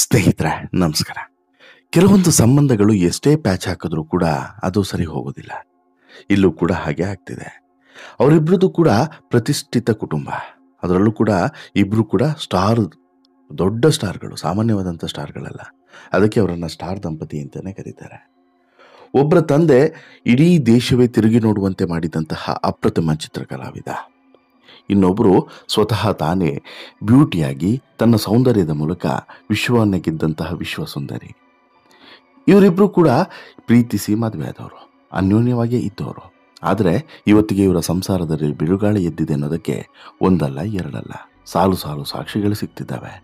ಸ್ನೇಹಿತರೆ ನಮಸ್ಕಾರ ಕೆಲವೊಂದು ಸಂಬಂಧಗಳು ಎಷ್ಟೇ ಪ್ಯಾಚ್ ಹಾಕಿದ್ರೂ ಕೂಡ ಅದು ಸರಿ ಹೋಗೋದಿಲ್ಲ ಇಲ್ಲೂ ಕೂಡ ಹಾಗೆ ಆಗ್ತಿದೆ ಅವರಿಬ್ಬರದ್ದು ಕೂಡ ಪ್ರತಿಷ್ಠಿತ ಕುಟುಂಬ ಅದರಲ್ಲೂ ಕೂಡ ಇಬ್ಬರು ಕೂಡ ಸ್ಟಾರ್ ದೊಡ್ಡ ಸ್ಟಾರ್ಗಳು ಸಾಮಾನ್ಯವಾದಂಥ ಸ್ಟಾರ್ಗಳಲ್ಲ ಅದಕ್ಕೆ ಅವರನ್ನು ಸ್ಟಾರ್ ದಂಪತಿ ಅಂತಲೇ ಕರೀತಾರೆ ಒಬ್ಬರ ತಂದೆ ಇಡೀ ದೇಶವೇ ತಿರುಗಿ ನೋಡುವಂತೆ ಮಾಡಿದಂತಹ ಅಪ್ರತಿಮ ಚಿತ್ರಕಲಾವಿದ ಇನ್ನೊಬ್ಬರು ಸ್ವತಃ ತಾನೇ ಬ್ಯೂಟಿಯಾಗಿ ತನ್ನ ಸೌಂದರ್ಯದ ಮೂಲಕ ವಿಶ್ವವನ್ನು ಗೆದ್ದಂತಹ ವಿಶ್ವ ಸುಂದರಿ ಇವರಿಬ್ಬರು ಕೂಡ ಪ್ರೀತಿಸಿ ಮದುವೆ ಆದವರು ಅನ್ಯೋನ್ಯವಾಗೇ ಇದ್ದವರು ಆದರೆ ಇವತ್ತಿಗೆ ಇವರ ಸಂಸಾರದಲ್ಲಿ ಬಿರುಗಾಳಿ ಎದ್ದಿದೆ ಅನ್ನೋದಕ್ಕೆ ಒಂದಲ್ಲ ಎರಡಲ್ಲ ಸಾಲು ಸಾಲು ಸಾಕ್ಷಿಗಳು ಸಿಗ್ತಿದ್ದಾವೆ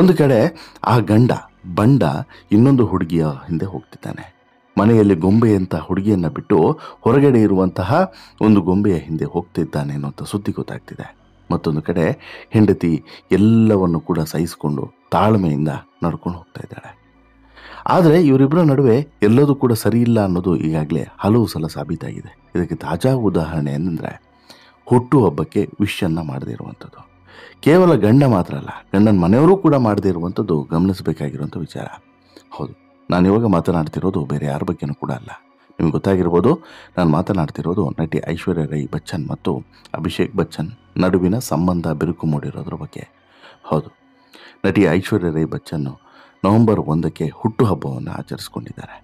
ಒಂದು ಕಡೆ ಆ ಗಂಡ ಬಂಡ ಇನ್ನೊಂದು ಹುಡುಗಿಯ ಹಿಂದೆ ಹೋಗ್ತಿದ್ದಾನೆ ಮನೆಯಲ್ಲಿ ಗೊಂಬೆಯಂಥ ಹುಡುಗಿಯನ್ನು ಬಿಟ್ಟು ಹೊರಗಡೆ ಇರುವಂತಹ ಒಂದು ಗೊಂಬೆಯ ಹಿಂದೆ ಹೋಗ್ತಿದ್ದಾನೆ ಅನ್ನುವಂಥ ಸುದ್ದಿ ಗೊತ್ತಾಗ್ತಿದೆ ಮತ್ತೊಂದು ಕಡೆ ಹೆಂಡತಿ ಎಲ್ಲವನ್ನು ಕೂಡ ಸಹಿಸಿಕೊಂಡು ತಾಳ್ಮೆಯಿಂದ ನಡ್ಕೊಂಡು ಹೋಗ್ತಾ ಇದ್ದಾಳೆ ಆದರೆ ಇವರಿಬ್ಬರ ನಡುವೆ ಎಲ್ಲದೂ ಕೂಡ ಸರಿಯಿಲ್ಲ ಅನ್ನೋದು ಈಗಾಗಲೇ ಹಲವು ಸಲ ಸಾಬೀತಾಗಿದೆ ಇದಕ್ಕೆ ತಾಜಾ ಉದಾಹರಣೆ ಏನಂದರೆ ಹಬ್ಬಕ್ಕೆ ವಿಶನ್ನು ಮಾಡದೇ ಇರುವಂಥದ್ದು ಕೇವಲ ಗಂಡ ಮಾತ್ರ ಅಲ್ಲ ಗಂಡನ ಮನೆಯವರು ಕೂಡ ಮಾಡದೇ ಇರುವಂಥದ್ದು ಗಮನಿಸಬೇಕಾಗಿರುವಂಥ ವಿಚಾರ ಹೌದು ನಾನು ಇವಾಗ ಮಾತನಾಡ್ತಿರೋದು ಬೇರೆ ಯಾರ ಬಗ್ಗೆನೂ ಕೂಡ ಅಲ್ಲ ನಿಮ್ಗೆ ಗೊತ್ತಾಗಿರ್ಬೋದು ನಾನು ಮಾತನಾಡ್ತಿರೋದು ನಟಿ ಐಶ್ವರ್ಯ ರೈ ಬಚ್ಚನ್ ಮತ್ತು ಅಭಿಷೇಕ್ ಬಚ್ಚನ್ ನಡುವಿನ ಸಂಬಂಧ ಬಿರುಕು ಮೂಡಿರೋದ್ರ ಬಗ್ಗೆ ಹೌದು ನಟಿ ಐಶ್ವರ್ಯ ರೈ ಬಚ್ಚನ್ ನವೆಂಬರ್ ಒಂದಕ್ಕೆ ಹುಟ್ಟುಹಬ್ಬವನ್ನು ಆಚರಿಸ್ಕೊಂಡಿದ್ದಾರೆ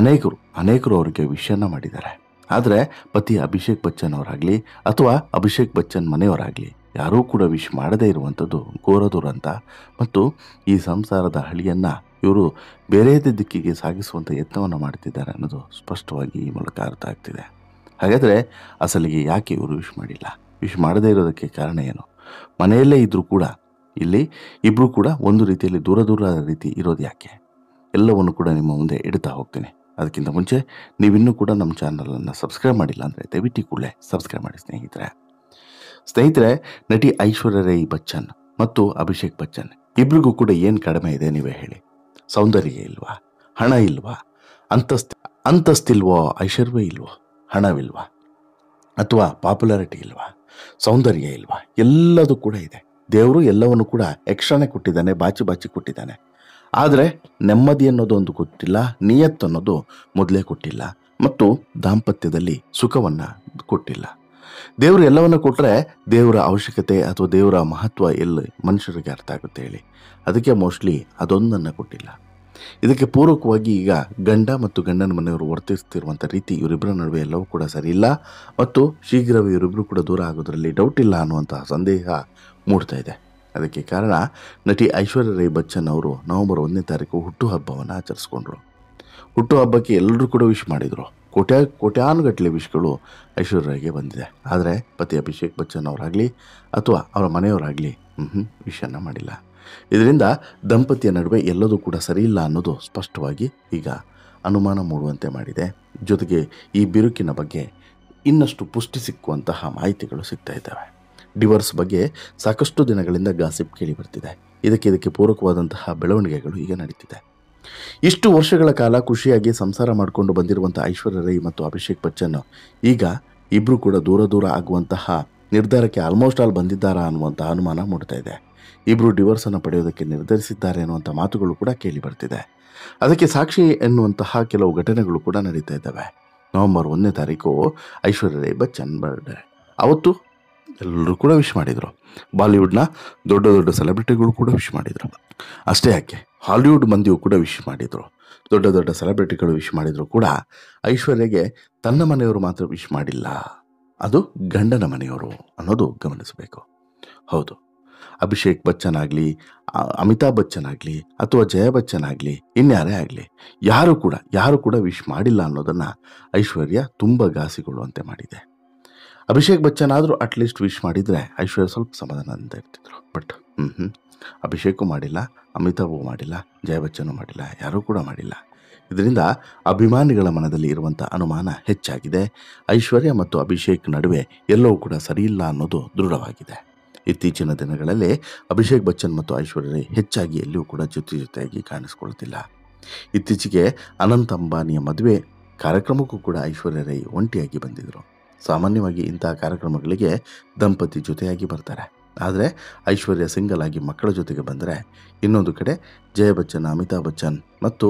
ಅನೇಕರು ಅನೇಕರು ಅವರಿಗೆ ವಿಷಯನ ಮಾಡಿದ್ದಾರೆ ಆದರೆ ಪತಿ ಅಭಿಷೇಕ್ ಬಚ್ಚನ್ ಅವರಾಗಲಿ ಅಥವಾ ಅಭಿಷೇಕ್ ಬಚ್ಚನ್ ಮನೆಯವರಾಗಲಿ ಯಾರೂ ಕೂಡ ವಿಶ್ ಮಾಡದೇ ಇರುವಂಥದ್ದು ಘೋರದುರಂತ ಮತ್ತು ಈ ಸಂಸಾರದ ಹಳಿಯನ್ನು ಇವರು ಬೇರೆಯದೇ ದಿಕ್ಕಿಗೆ ಸಾಗಿಸುವಂಥ ಯತ್ನವನ್ನು ಮಾಡ್ತಿದ್ದಾರೆ ಅನ್ನೋದು ಸ್ಪಷ್ಟವಾಗಿ ಈ ಮೂಲಕ ಅರ್ಥ ಆಗ್ತಿದೆ ಹಾಗಾದರೆ ಅಸಲಿಗೆ ಯಾಕೆ ಇವರು ವಿಶ್ ಮಾಡಿಲ್ಲ ವಿಶ್ ಮಾಡದೇ ಇರೋದಕ್ಕೆ ಕಾರಣ ಏನು ಮನೆಯಲ್ಲೇ ಇದ್ದರೂ ಕೂಡ ಇಲ್ಲಿ ಇಬ್ಬರೂ ಕೂಡ ಒಂದು ರೀತಿಯಲ್ಲಿ ದೂರ ದೂರ ರೀತಿ ಇರೋದು ಯಾಕೆ ಎಲ್ಲವನ್ನು ಕೂಡ ನಿಮ್ಮ ಮುಂದೆ ಇಡ್ತಾ ಹೋಗ್ತೀನಿ ಅದಕ್ಕಿಂತ ಮುಂಚೆ ನೀವಿನ್ನೂ ಕೂಡ ನಮ್ಮ ಚಾನಲನ್ನು ಸಬ್ಸ್ಕ್ರೈಬ್ ಮಾಡಿಲ್ಲ ಅಂದರೆ ದಯವಿಟ್ಟು ಕೂಡಲೇ ಸಬ್ಸ್ಕ್ರೈಬ್ ಮಾಡಿ ಸ್ನೇಹಿತರೆ ಸ್ನೇಹಿತರೆ ನಟಿ ಐಶ್ವರ್ಯ ರೈ ಬಚ್ಚನ್ ಮತ್ತು ಅಭಿಷೇಕ್ ಬಚ್ಚನ್ ಇಬ್ರಿಗೂ ಕೂಡ ಏನು ಕಡಿಮೆ ಇದೆ ನೀವೇ ಹೇಳಿ ಸೌಂದರ್ಯ ಇಲ್ವಾ ಹಣ ಇಲ್ವಾ ಅಂತಸ್ತಿ ಅಂತಸ್ತಿಲ್ವೋ ಐಶ್ವರ್ಯ ಇಲ್ವೋ ಹಣವಿಲ್ವಾ ಅಥವಾ ಪಾಪ್ಯುಲಾರಿಟಿ ಇಲ್ವಾ ಸೌಂದರ್ಯ ಇಲ್ವಾ ಎಲ್ಲದೂ ಕೂಡ ಇದೆ ದೇವರು ಎಲ್ಲವನ್ನು ಕೂಡ ಎಕ್ಸ್ಟ್ರಾನೇ ಕೊಟ್ಟಿದ್ದಾನೆ ಬಾಚಿ ಬಾಚಿ ಕೊಟ್ಟಿದ್ದಾನೆ ಆದರೆ ನೆಮ್ಮದಿ ಅನ್ನೋದು ಒಂದು ಕೊಟ್ಟಿಲ್ಲ ನಿಯತ್ತು ಅನ್ನೋದು ಮೊದಲೇ ಕೊಟ್ಟಿಲ್ಲ ಮತ್ತು ದಾಂಪತ್ಯದಲ್ಲಿ ಸುಖವನ್ನು ಕೊಟ್ಟಿಲ್ಲ ದೇವರು ಎಲ್ಲವನ್ನು ಕೊಟ್ಟರೆ ದೇವರ ಅವಶ್ಯಕತೆ ಅಥವಾ ದೇವರ ಮಹತ್ವ ಎಲ್ಲಿ ಮನುಷ್ಯರಿಗೆ ಅರ್ಥ ಆಗುತ್ತೆ ಹೇಳಿ ಅದಕ್ಕೆ ಮೋಸ್ಟ್ಲಿ ಅದೊಂದನ್ನು ಕೊಟ್ಟಿಲ್ಲ ಇದಕ್ಕೆ ಪೂರಕವಾಗಿ ಈಗ ಗಂಡ ಮತ್ತು ಗಂಡನ ಮನೆಯವರು ವರ್ತಿಸ್ತಿರುವಂಥ ರೀತಿ ಇವರಿಬ್ಬರ ನಡುವೆ ಎಲ್ಲವೂ ಕೂಡ ಸರಿ ಇಲ್ಲ ಮತ್ತು ಶೀಘ್ರವೇ ಇವರಿಬ್ಬರು ಕೂಡ ದೂರ ಆಗೋದರಲ್ಲಿ ಡೌಟ್ ಇಲ್ಲ ಅನ್ನುವಂತಹ ಸಂದೇಹ ಮೂಡ್ತಾ ಇದೆ ಅದಕ್ಕೆ ಕಾರಣ ನಟಿ ಐಶ್ವರ್ಯ ರೈ ಬಚ್ಚನ್ ಅವರು ನವೆಂಬರ್ ಒಂದನೇ ತಾರೀಕು ಹುಟ್ಟುಹಬ್ಬವನ್ನು ಆಚರಿಸ್ಕೊಂಡ್ರು ಹುಟ್ಟುಹಬ್ಬಕ್ಕೆ ಎಲ್ಲರೂ ಕೂಡ ವಿಶ್ ಮಾಡಿದರು ಕೋಟ್ಯ ಕೋಟ್ಯಾನುಗಟ್ಟಲೆ ವಿಷಯಗಳು ಐಶ್ವರ್ಯಗೆ ಬಂದಿದೆ ಆದರೆ ಪತಿ ಅಭಿಷೇಕ್ ಬಚ್ಚನ್ ಅವರಾಗಲಿ ಅಥವಾ ಅವರ ಮನೆಯವರಾಗಲಿ ಹ್ಞೂ ವಿಷಯನ ಮಾಡಿಲ್ಲ ಇದರಿಂದ ದಂಪತಿಯ ನಡುವೆ ಎಲ್ಲದೂ ಕೂಡ ಸರಿಯಿಲ್ಲ ಅನ್ನೋದು ಸ್ಪಷ್ಟವಾಗಿ ಈಗ ಅನುಮಾನ ಮೂಡುವಂತೆ ಮಾಡಿದೆ ಜೊತೆಗೆ ಈ ಬಿರುಕಿನ ಬಗ್ಗೆ ಇನ್ನಷ್ಟು ಪುಷ್ಟಿ ಸಿಕ್ಕುವಂತಹ ಮಾಹಿತಿಗಳು ಸಿಗ್ತಾ ಇದ್ದಾವೆ ಡಿವರ್ಸ್ ಬಗ್ಗೆ ಸಾಕಷ್ಟು ದಿನಗಳಿಂದ ಗಾಸಿಪ್ ಕೇಳಿ ಬರ್ತಿದೆ ಇದಕ್ಕೆ ಇದಕ್ಕೆ ಪೂರಕವಾದಂತಹ ಬೆಳವಣಿಗೆಗಳು ಈಗ ನಡೀತಿದೆ ಇಷ್ಟು ವರ್ಷಗಳ ಕಾಲ ಖುಷಿಯಾಗಿ ಸಂಸಾರ ಮಾಡಿಕೊಂಡು ಬಂದಿರುವಂಥ ಐಶ್ವರ್ಯ ರೈ ಮತ್ತು ಅಭಿಷೇಕ್ ಬಚ್ಚನ್ ಈಗ ಇಬ್ಬರು ಕೂಡ ದೂರ ದೂರ ಆಗುವಂತಹ ನಿರ್ಧಾರಕ್ಕೆ ಆಲ್ಮೋಸ್ಟ್ ಆಲ್ ಬಂದಿದ್ದಾರಾ ಅನ್ನುವಂಥ ಅನುಮಾನ ಮೂಡ್ತಾ ಇದೆ ಇಬ್ಬರು ಡಿವೋರ್ಸನ್ನು ಪಡೆಯೋದಕ್ಕೆ ನಿರ್ಧರಿಸಿದ್ದಾರೆ ಅನ್ನುವಂಥ ಮಾತುಗಳು ಕೂಡ ಕೇಳಿ ಬರ್ತಿದೆ ಅದಕ್ಕೆ ಸಾಕ್ಷಿ ಎನ್ನುವಂತಹ ಕೆಲವು ಘಟನೆಗಳು ಕೂಡ ನಡೀತಾ ಇದ್ದಾವೆ ನವೆಂಬರ್ ಒಂದನೇ ತಾರೀಕು ಐಶ್ವರ್ಯ ರೈ ಬಚ್ಚನ್ ಬರ್ಡೇ ಅವತ್ತು ಎಲ್ಲರೂ ಕೂಡ ವಿಶ್ ಮಾಡಿದರು ಬಾಲಿವುಡ್ನ ದೊಡ್ಡ ದೊಡ್ಡ ಸೆಲೆಬ್ರಿಟಿಗಳು ಕೂಡ ವಿಶ್ ಮಾಡಿದರು ಅಷ್ಟೇ ಯಾಕೆ ಹಾಲಿವುಡ್ ಮಂದಿಯೂ ಕೂಡ ವಿಶ್ ಮಾಡಿದರು ದೊಡ್ಡ ದೊಡ್ಡ ಸೆಲೆಬ್ರಿಟಿಗಳು ವಿಶ್ ಮಾಡಿದರೂ ಕೂಡ ಐಶ್ವರ್ಯಗೆ ತನ್ನ ಮನೆಯವರು ಮಾತ್ರ ವಿಶ್ ಮಾಡಿಲ್ಲ ಅದು ಗಂಡನ ಮನೆಯವರು ಅನ್ನೋದು ಗಮನಿಸಬೇಕು ಹೌದು ಅಭಿಷೇಕ್ ಬಚ್ಚನ್ ಆಗಲಿ ಅಮಿತಾಬ್ ಬಚ್ಚನ್ ಆಗಲಿ ಅಥವಾ ಜಯ ಬಚ್ಚನ್ ಆಗಲಿ ಇನ್ಯಾರೇ ಆಗಲಿ ಯಾರು ಕೂಡ ಯಾರು ಕೂಡ ವಿಶ್ ಮಾಡಿಲ್ಲ ಅನ್ನೋದನ್ನು ಐಶ್ವರ್ಯ ತುಂಬ ಗಾಸಿಗೊಳ್ಳುವಂತೆ ಮಾಡಿದೆ ಅಭಿಷೇಕ್ ಬಚ್ಚನ್ ಆದರೂ ಅಟ್ಲೀಸ್ಟ್ ವಿಶ್ ಮಾಡಿದರೆ ಐಶ್ವರ್ಯ ಸ್ವಲ್ಪ ಸಮಾಧಾನ ಅಂತ ಇರ್ತಿದ್ರು ಬಟ್ ಹ್ಞೂ ಹ್ಞೂ ಅಭಿಷೇಕೂ ಮಾಡಿಲ್ಲ ಅಮಿತಾಬೂ ಮಾಡಿಲ್ಲ ಜಯ ಬಚ್ಚನೂ ಮಾಡಿಲ್ಲ ಯಾರೂ ಕೂಡ ಮಾಡಿಲ್ಲ ಇದರಿಂದ ಅಭಿಮಾನಿಗಳ ಮನದಲ್ಲಿ ಇರುವಂಥ ಅನುಮಾನ ಹೆಚ್ಚಾಗಿದೆ ಐಶ್ವರ್ಯ ಮತ್ತು ಅಭಿಷೇಕ್ ನಡುವೆ ಎಲ್ಲವೂ ಕೂಡ ಸರಿಯಿಲ್ಲ ಅನ್ನೋದು ದೃಢವಾಗಿದೆ ಇತ್ತೀಚಿನ ದಿನಗಳಲ್ಲಿ ಅಭಿಷೇಕ್ ಬಚ್ಚನ್ ಮತ್ತು ಐಶ್ವರ್ಯ ಹೆಚ್ಚಾಗಿ ಎಲ್ಲಿಯೂ ಕೂಡ ಜೊತೆ ಜೊತೆಯಾಗಿ ಕಾಣಿಸ್ಕೊಳ್ತಿಲ್ಲ ಇತ್ತೀಚೆಗೆ ಅನಂತ ಅಂಬಾನಿಯ ಮದುವೆ ಕಾರ್ಯಕ್ರಮಕ್ಕೂ ಕೂಡ ಐಶ್ವರ್ಯ ರೈ ಒಂಟಿಯಾಗಿ ಬಂದಿದ್ದರು ಸಾಮಾನ್ಯವಾಗಿ ಇಂತಹ ಕಾರ್ಯಕ್ರಮಗಳಿಗೆ ದಂಪತಿ ಜೊತೆಯಾಗಿ ಬರ್ತಾರೆ ಆದರೆ ಐಶ್ವರ್ಯ ಸಿಂಗಲ್ ಆಗಿ ಮಕ್ಕಳ ಜೊತೆಗೆ ಬಂದರೆ ಇನ್ನೊಂದು ಕಡೆ ಜಯ ಬಚ್ಚನ್ ಅಮಿತಾಬ್ ಬಚ್ಚನ್ ಮತ್ತು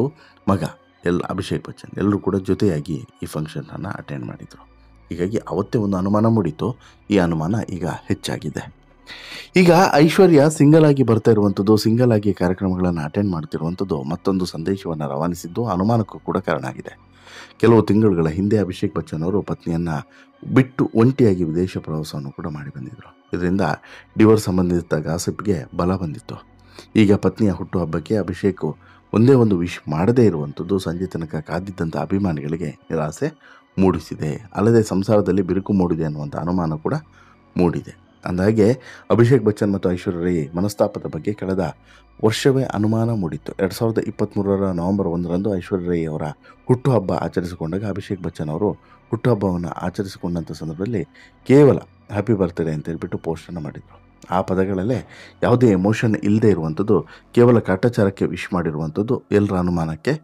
ಮಗ ಎಲ್ಲ ಅಭಿಷೇಕ್ ಬಚ್ಚನ್ ಎಲ್ಲರೂ ಕೂಡ ಜೊತೆಯಾಗಿ ಈ ಫಂಕ್ಷನನ್ನು ಅಟೆಂಡ್ ಮಾಡಿದರು ಹೀಗಾಗಿ ಅವತ್ತೇ ಒಂದು ಅನುಮಾನ ಮೂಡಿತು ಈ ಅನುಮಾನ ಈಗ ಹೆಚ್ಚಾಗಿದೆ ಈಗ ಐಶ್ವರ್ಯ ಸಿಂಗಲ್ ಆಗಿ ಬರ್ತಾ ಇರುವಂಥದ್ದು ಸಿಂಗಲ್ ಆಗಿ ಕಾರ್ಯಕ್ರಮಗಳನ್ನು ಅಟೆಂಡ್ ಮಾಡ್ತಿರುವಂಥದ್ದು ಮತ್ತೊಂದು ಸಂದೇಶವನ್ನು ರವಾನಿಸಿದ್ದು ಅನುಮಾನಕ್ಕೂ ಕೂಡ ಕಾರಣ ಆಗಿದೆ ಕೆಲವು ತಿಂಗಳುಗಳ ಹಿಂದೆ ಅಭಿಷೇಕ್ ಬಚ್ಚನ್ ಅವರು ಪತ್ನಿಯನ್ನು ಬಿಟ್ಟು ಒಂಟಿಯಾಗಿ ವಿದೇಶ ಪ್ರವಾಸವನ್ನು ಕೂಡ ಮಾಡಿ ಬಂದಿದ್ದರು ಇದರಿಂದ ಡಿವೋರ್ಸ್ ಸಂಬಂಧಿತ ಗಾಸಿಪ್ಗೆ ಬಲ ಬಂದಿತ್ತು ಈಗ ಪತ್ನಿಯ ಹುಟ್ಟುಹಬ್ಬಕ್ಕೆ ಅಭಿಷೇಕ್ ಒಂದೇ ಒಂದು ವಿಶ್ ಮಾಡದೇ ಇರುವಂಥದ್ದು ಸಂಜೆ ತನಕ ಕಾದಿದ್ದಂಥ ಅಭಿಮಾನಿಗಳಿಗೆ ನಿರಾಸೆ ಮೂಡಿಸಿದೆ ಅಲ್ಲದೆ ಸಂಸಾರದಲ್ಲಿ ಬಿರುಕು ಮೂಡಿದೆ ಅನ್ನುವಂಥ ಅನುಮಾನ ಕೂಡ ಮೂಡಿದೆ ಅಂದಾಗೆ ಅಭಿಷೇಕ್ ಬಚ್ಚನ್ ಮತ್ತು ಐಶ್ವರ್ಯ ರೈ ಮನಸ್ತಾಪದ ಬಗ್ಗೆ ಕಳೆದ ವರ್ಷವೇ ಅನುಮಾನ ಮೂಡಿತ್ತು ಎರಡು ಸಾವಿರದ ಇಪ್ಪತ್ತ್ಮೂರರ ನವೆಂಬರ್ ಒಂದರಂದು ಐಶ್ವರ್ಯ ರೈ ಅವರ ಹುಟ್ಟುಹಬ್ಬ ಆಚರಿಸಿಕೊಂಡಾಗ ಅಭಿಷೇಕ್ ಬಚ್ಚನ್ ಅವರು ಹುಟ್ಟುಹಬ್ಬವನ್ನು ಆಚರಿಸಿಕೊಂಡಂಥ ಸಂದರ್ಭದಲ್ಲಿ ಕೇವಲ ಹ್ಯಾಪಿ ಬರ್ತ್ಡೇ ಅಂತ ಹೇಳಿಬಿಟ್ಟು ಪೋಸ್ಟನ್ನು ಮಾಡಿದರು ಆ ಪದಗಳಲ್ಲೇ ಯಾವುದೇ ಎಮೋಷನ್ ಇಲ್ಲದೆ ಇರುವಂಥದ್ದು ಕೇವಲ ಕಾಟಾಚಾರಕ್ಕೆ ವಿಶ್ ಮಾಡಿರುವಂಥದ್ದು ಎಲ್ಲರ ಅನುಮಾನಕ್ಕೆ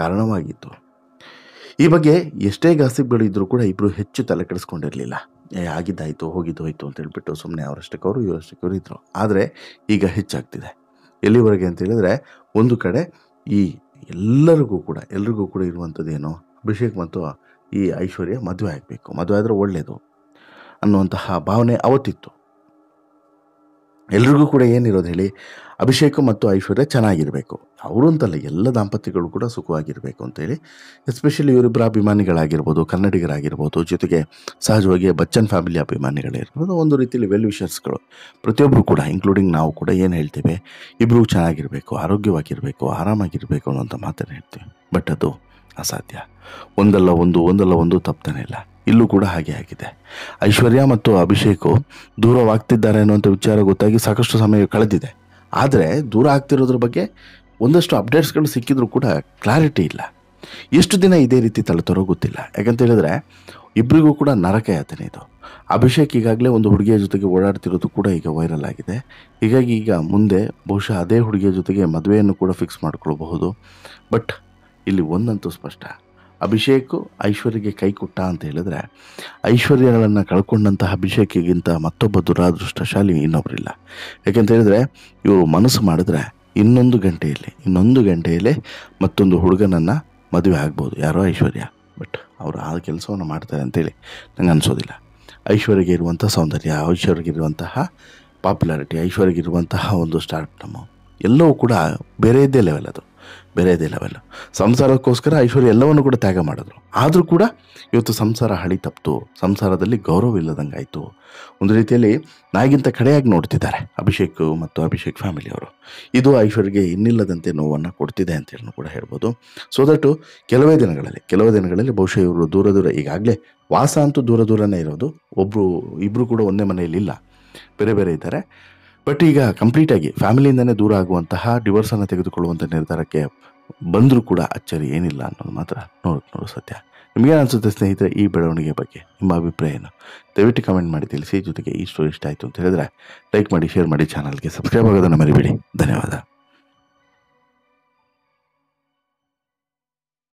ಕಾರಣವಾಗಿತ್ತು ಈ ಬಗ್ಗೆ ಎಷ್ಟೇ ಗಾಸಿಪ್ಗಳು ಇದ್ದರೂ ಕೂಡ ಇಬ್ಬರು ಹೆಚ್ಚು ತಲೆ ಕೆಡಿಸ್ಕೊಂಡಿರಲಿಲ್ಲ ಆಗಿದ್ದಾಯಿತು ಹೋಗಿದ್ದು ಹೋಯಿತು ಅಂತ ಹೇಳಿಬಿಟ್ಟು ಸುಮ್ಮನೆ ಅವರಷ್ಟಕ್ಕೆ ಅವರು ಇವರಷ್ಟಕ್ಕೆ ಅವರು ಇದ್ದರು ಆದರೆ ಈಗ ಹೆಚ್ಚಾಗ್ತಿದೆ ಎಲ್ಲಿವರೆಗೆ ಅಂತ ಹೇಳಿದ್ರೆ ಒಂದು ಕಡೆ ಈ ಎಲ್ಲರಿಗೂ ಕೂಡ ಎಲ್ರಿಗೂ ಕೂಡ ಇರುವಂಥದ್ದು ಅಭಿಷೇಕ್ ಮತ್ತು ಈ ಐಶ್ವರ್ಯ ಮದುವೆ ಆಗಬೇಕು ಮದುವೆ ಆದರೆ ಒಳ್ಳೆಯದು ಅನ್ನುವಂತಹ ಭಾವನೆ ಅವತ್ತಿತ್ತು ಎಲ್ರಿಗೂ ಕೂಡ ಏನಿರೋದು ಹೇಳಿ ಅಭಿಷೇಕ ಮತ್ತು ಐಶ್ವರ್ಯ ಚೆನ್ನಾಗಿರಬೇಕು ಅವರು ಅಂತಲ್ಲ ಎಲ್ಲ ದಾಂಪತ್ಯಗಳು ಕೂಡ ಸುಖವಾಗಿರಬೇಕು ಅಂತೇಳಿ ಎಸ್ಪೆಷಲಿ ಇವರಿಬ್ಬರ ಅಭಿಮಾನಿಗಳಾಗಿರ್ಬೋದು ಕನ್ನಡಿಗರಾಗಿರ್ಬೋದು ಜೊತೆಗೆ ಸಹಜವಾಗಿ ಬಚ್ಚನ್ ಫ್ಯಾಮಿಲಿ ಅಭಿಮಾನಿಗಳಿರ್ಬೋದು ಒಂದು ರೀತಿಯಲ್ಲಿ ವೆಲ್ ವಿಷರ್ಸ್ಗಳು ಪ್ರತಿಯೊಬ್ಬರು ಕೂಡ ಇನ್ಕ್ಲೂಡಿಂಗ್ ನಾವು ಕೂಡ ಏನು ಹೇಳ್ತೇವೆ ಇಬ್ಬರು ಚೆನ್ನಾಗಿರಬೇಕು ಆರೋಗ್ಯವಾಗಿರಬೇಕು ಆರಾಮಾಗಿರಬೇಕು ಅನ್ನೋಂಥ ಮಾತನ್ನು ಹೇಳ್ತೀವಿ ಬಟ್ ಅದು ಅಸಾಧ್ಯ ಒಂದಲ್ಲ ಒಂದು ಒಂದಲ್ಲ ಒಂದು ತಪ್ಪನೇ ಇಲ್ಲ ಇಲ್ಲೂ ಕೂಡ ಹಾಗೆ ಆಗಿದೆ ಐಶ್ವರ್ಯ ಮತ್ತು ಅಭಿಷೇಕು ದೂರವಾಗ್ತಿದ್ದಾರೆ ಅನ್ನುವಂಥ ವಿಚಾರ ಗೊತ್ತಾಗಿ ಸಾಕಷ್ಟು ಸಮಯ ಕಳೆದಿದೆ ಆದರೆ ದೂರ ಆಗ್ತಿರೋದ್ರ ಬಗ್ಗೆ ಒಂದಷ್ಟು ಅಪ್ಡೇಟ್ಸ್ಗಳು ಸಿಕ್ಕಿದ್ರೂ ಕೂಡ ಕ್ಲಾರಿಟಿ ಇಲ್ಲ ಎಷ್ಟು ದಿನ ಇದೇ ರೀತಿ ತಳ್ತಾರೋ ಗೊತ್ತಿಲ್ಲ ಯಾಕಂತ ಹೇಳಿದ್ರೆ ಇಬ್ಬರಿಗೂ ಕೂಡ ನರಕ ಯಾತನೆ ಇದು ಅಭಿಷೇಕ್ ಈಗಾಗಲೇ ಒಂದು ಹುಡುಗಿಯ ಜೊತೆಗೆ ಓಡಾಡ್ತಿರೋದು ಕೂಡ ಈಗ ವೈರಲ್ ಆಗಿದೆ ಹೀಗಾಗಿ ಈಗ ಮುಂದೆ ಬಹುಶಃ ಅದೇ ಹುಡುಗಿಯ ಜೊತೆಗೆ ಮದುವೆಯನ್ನು ಕೂಡ ಫಿಕ್ಸ್ ಮಾಡಿಕೊಳ್ಬಹುದು ಬಟ್ ಇಲ್ಲಿ ಒಂದಂತೂ ಸ್ಪಷ್ಟ ಅಭಿಷೇಕು ಐಶ್ವರ್ಯಗೆ ಕೈ ಕೊಟ್ಟ ಅಂತ ಹೇಳಿದ್ರೆ ಐಶ್ವರ್ಯಗಳನ್ನು ಕಳ್ಕೊಂಡಂತಹ ಅಭಿಷೇಕಿಗಿಂತ ಮತ್ತೊಬ್ಬ ದುರಾದೃಷ್ಟಶಾಲಿ ಇನ್ನೊಬ್ಬರಿಲ್ಲ ಯಾಕೆಂತ ಹೇಳಿದ್ರೆ ಇವರು ಮನಸ್ಸು ಮಾಡಿದ್ರೆ ಇನ್ನೊಂದು ಗಂಟೆಯಲ್ಲಿ ಇನ್ನೊಂದು ಗಂಟೆಯಲ್ಲಿ ಮತ್ತೊಂದು ಹುಡುಗನನ್ನು ಮದುವೆ ಆಗ್ಬೋದು ಯಾರೋ ಐಶ್ವರ್ಯ ಬಟ್ ಅವರು ಆ ಕೆಲಸವನ್ನು ಮಾಡ್ತಾರೆ ಅಂತೇಳಿ ನಂಗೆ ಅನಿಸೋದಿಲ್ಲ ಐಶ್ವರ್ಯಗೆ ಇರುವಂಥ ಸೌಂದರ್ಯ ಐಶ್ವರ್ಯಗಿರುವಂತಹ ಪಾಪ್ಯುಲಾರಿಟಿ ಐಶ್ವರ್ಯಗಿರುವಂತಹ ಒಂದು ಸ್ಟಾರ್ಟ್ ನಮ್ಮ ಎಲ್ಲವೂ ಕೂಡ ಬೇರೆಯದ್ದೇ ಲೆವೆಲ್ ಅದು ಬೇರೆದಿಲ್ಲ ಅವೆಲ್ಲ ಸಂಸಾರಕ್ಕೋಸ್ಕರ ಐಶ್ವರ್ಯ ಎಲ್ಲವನ್ನು ಕೂಡ ತ್ಯಾಗ ಮಾಡಿದ್ರು ಆದರೂ ಕೂಡ ಇವತ್ತು ಸಂಸಾರ ಹಳಿ ತಪ್ಪಿತು ಸಂಸಾರದಲ್ಲಿ ಗೌರವ ಇಲ್ಲದಂಗಾಯಿತು ಆಯಿತು ಒಂದು ರೀತಿಯಲ್ಲಿ ನಾಯಿಗಿಂತ ಕಡೆಯಾಗಿ ನೋಡ್ತಿದ್ದಾರೆ ಅಭಿಷೇಕ್ ಮತ್ತು ಅಭಿಷೇಕ್ ಫ್ಯಾಮಿಲಿಯವರು ಇದು ಐಶ್ವರ್ಯಗೆ ಇನ್ನಿಲ್ಲದಂತೆ ನೋವನ್ನು ಕೊಡ್ತಿದೆ ಅಂತೇಳಿ ಕೂಡ ಹೇಳ್ಬೋದು ಸೊ ದಟ್ಟು ಕೆಲವೇ ದಿನಗಳಲ್ಲಿ ಕೆಲವೇ ದಿನಗಳಲ್ಲಿ ಬಹುಶಃ ಇವರು ದೂರ ದೂರ ಈಗಾಗಲೇ ವಾಸ ಅಂತೂ ದೂರ ದೂರನೇ ಇರೋದು ಒಬ್ಬರು ಇಬ್ಬರು ಕೂಡ ಒಂದೇ ಮನೆಯಲ್ಲಿ ಇಲ್ಲ ಬೇರೆ ಬೇರೆ ಇದ್ದಾರೆ ಬಟ್ ಈಗ ಕಂಪ್ಲೀಟ್ ಆಗಿ ಫ್ಯಾಮಿಲಿಯಿಂದನೇ ದೂರ ಆಗುವಂತಹ ಡಿವೋರ್ಸ್ ತೆಗೆದುಕೊಳ್ಳುವಂಥ ನಿರ್ಧಾರಕ್ಕೆ ಬಂದರೂ ಕೂಡ ಅಚ್ಚರಿ ಏನಿಲ್ಲ ಅನ್ನೋದು ಮಾತ್ರ ನೋಡೋದು ನೋಡು ಸತ್ಯ ನಿಮಗೇನು ಅನಿಸುತ್ತೆ ಸ್ನೇಹಿತರೆ ಈ ಬೆಳವಣಿಗೆ ಬಗ್ಗೆ ನಿಮ್ಮ ಅಭಿಪ್ರಾಯ ಏನು ದಯವಿಟ್ಟು ಕಮೆಂಟ್ ಮಾಡಿ ತಿಳಿಸಿ ಜೊತೆಗೆ ಈ ಸ್ಟೋರಿ ಇಷ್ಟ ಆಯಿತು ಅಂತ ಹೇಳಿದ್ರೆ ಲೈಕ್ ಮಾಡಿ ಶೇರ್ ಮಾಡಿ ಚಾನಲ್ಗೆ ಸಬ್ಸ್ಕ್ರೈಬ್ ಆಗೋದನ್ನು ಮರಿಬೇಡಿ ಧನ್ಯವಾದ